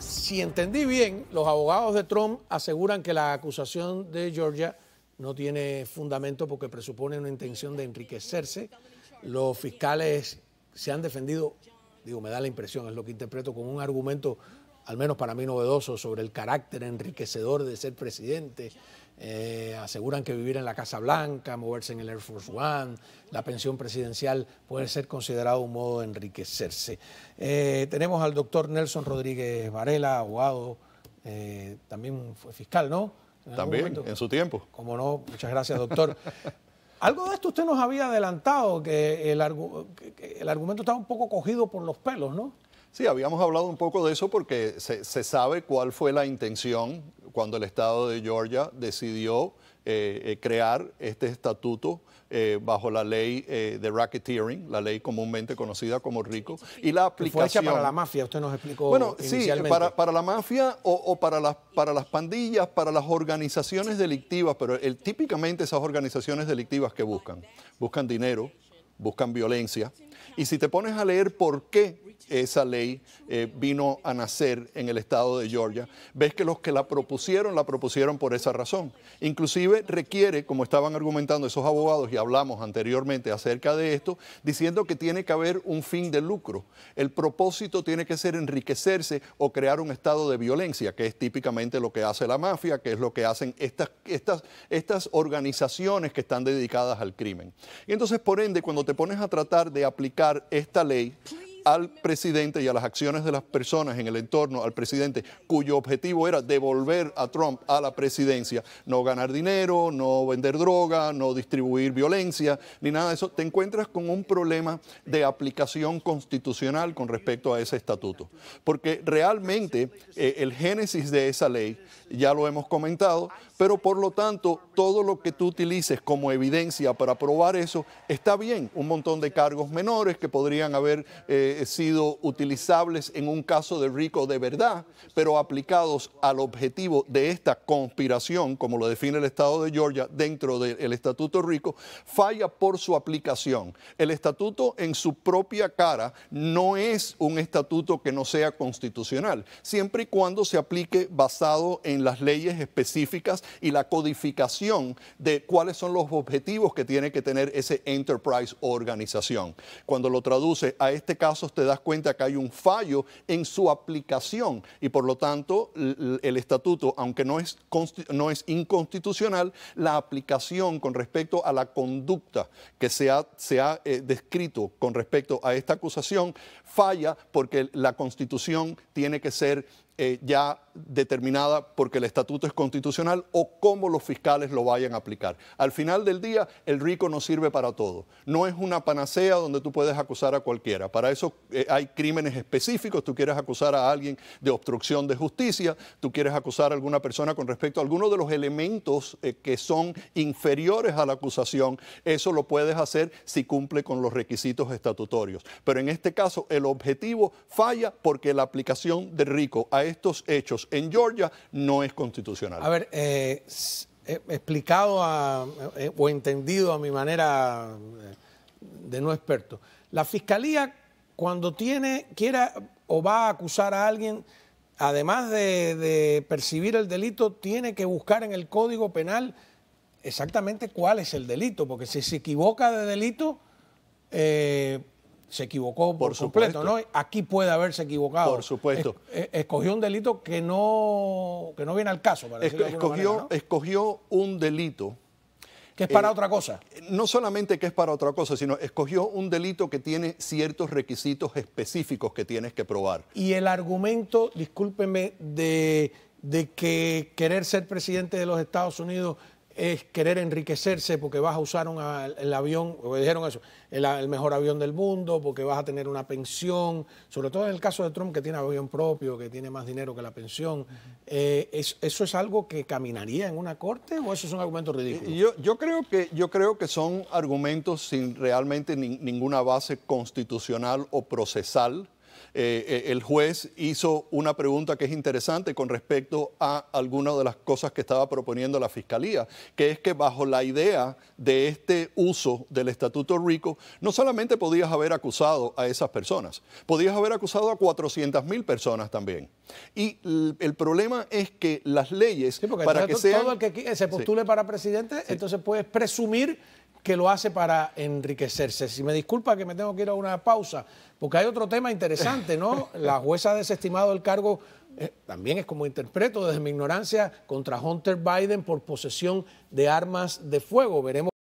Si entendí bien, los abogados de Trump aseguran que la acusación de Georgia no tiene fundamento porque presupone una intención de enriquecerse. Los fiscales se han defendido, digo, me da la impresión, es lo que interpreto, con un argumento al menos para mí novedoso, sobre el carácter enriquecedor de ser presidente. Eh, aseguran que vivir en la Casa Blanca, moverse en el Air Force One, la pensión presidencial puede ser considerado un modo de enriquecerse. Eh, tenemos al doctor Nelson Rodríguez Varela, abogado, eh, también fue fiscal, ¿no? también, en su tiempo. Como no, muchas gracias, doctor. Algo de esto usted nos había adelantado, que el, que el argumento estaba un poco cogido por los pelos, ¿no? Sí, habíamos hablado un poco de eso porque se, sabe cuál fue la intención cuando el Estado de Georgia decidió eh, eh, crear este estatuto eh, bajo la ley de racketeering, la ley comúnmente conocida como RICO, y la aplicación... para la mafia, usted nos explicó Bueno, sí, para, la mafia o, para, las, para las pandillas, para las organizaciones delictivas, pero el, típicamente esas organizaciones delictivas que buscan, buscan dinero, buscan violencia, y si te pones a leer por qué esa ley eh, vino a nacer en el estado de Georgia, ves que los que la propusieron, la propusieron por esa razón. Inclusive requiere, como estaban argumentando esos abogados y hablamos anteriormente acerca de esto, diciendo que tiene que haber un fin de lucro. El propósito tiene que ser enriquecerse o crear un estado de violencia, que es típicamente lo que hace la mafia, que es lo que hacen estas, estas, estas organizaciones que están dedicadas al crimen. Y entonces, por ende, cuando te pones a tratar de aplicar esta ley al presidente y a las acciones de las personas en el entorno al presidente, cuyo objetivo era devolver a Trump a la presidencia, no ganar dinero, no vender droga, no distribuir violencia, ni nada de eso, te encuentras con un problema de aplicación constitucional con respecto a ese estatuto. Porque realmente eh, el génesis de esa ley, ya lo hemos comentado, pero por lo tanto todo lo que tú utilices como evidencia para probar eso está bien. Un montón de cargos menores que podrían haber eh, sido utilizables en un caso de rico de verdad, pero aplicados al objetivo de esta conspiración, como lo define el Estado de Georgia dentro del Estatuto Rico, falla por su aplicación. El estatuto en su propia cara no es un estatuto que no sea constitucional, siempre y cuando se aplique basado en las leyes específicas y la codificación de cuáles son los objetivos que tiene que tener ese enterprise organización. Cuando lo traduce a este caso, te das cuenta que hay un fallo en su aplicación y por lo tanto el, estatuto, aunque no es, no es inconstitucional, la aplicación con respecto a la conducta que se ha, se ha eh, descrito con respecto a esta acusación falla porque la constitución tiene que ser eh, ya determinada porque el estatuto es constitucional o cómo los fiscales lo vayan a aplicar. Al final del día, el rico no sirve para todo. No es una panacea donde tú puedes acusar a cualquiera. Para eso eh, hay crímenes específicos. Tú quieres acusar a alguien de obstrucción de justicia, tú quieres acusar a alguna persona con respecto a alguno de los elementos eh, que son inferiores a la acusación. Eso lo puedes hacer si cumple con los requisitos estatutorios. Pero en este caso, el objetivo falla porque la aplicación del rico a estos hechos en Georgia no es constitucional. A ver, eh, eh, explicado eh, o entendido a mi manera de no experto, la fiscalía cuando tiene, quiera o va a acusar a alguien, además de, percibir el delito, tiene que buscar en el Código Penal exactamente cuál es el delito, porque si se equivoca de delito, eh, se equivocó por, supuesto ¿no? Aquí puede haberse equivocado. Por supuesto. escogió un delito que no, no viene al caso, para escogió, escogió un delito. Que es para eh, otra cosa. No solamente que es para otra cosa, sino escogió un delito que tiene ciertos requisitos específicos que tienes que probar. Y el argumento, discúlpeme, de, de que querer ser presidente de los Estados Unidos es querer enriquecerse porque vas a usar el avión, o dijeron eso, el, mejor avión del mundo, porque vas a tener una pensión, sobre todo en el caso de Trump que tiene avión propio, que tiene más dinero que la pensión. Eh, ¿Eso es algo que caminaría en una corte o eso es un argumento ridículo? Yo, yo, creo, que, yo creo que son argumentos sin realmente ninguna base constitucional o procesal eh, eh, el juez hizo una pregunta que es interesante con respecto a algunas de las cosas que estaba proponiendo la Fiscalía, que es que bajo la idea de este uso del Estatuto Rico, no solamente podías haber acusado a esas personas, podías haber acusado a 400 mil personas también. Y el problema es que las leyes, para que sea... que se postule para presidente, entonces puedes presumir que lo hace para enriquecerse. Si me disculpa que me tengo que ir a una pausa, porque hay otro tema interesante, ¿no? La jueza ha desestimado el cargo, eh, también es como interpreto desde mi ignorancia, contra Hunter Biden por posesión de armas de fuego. Veremos.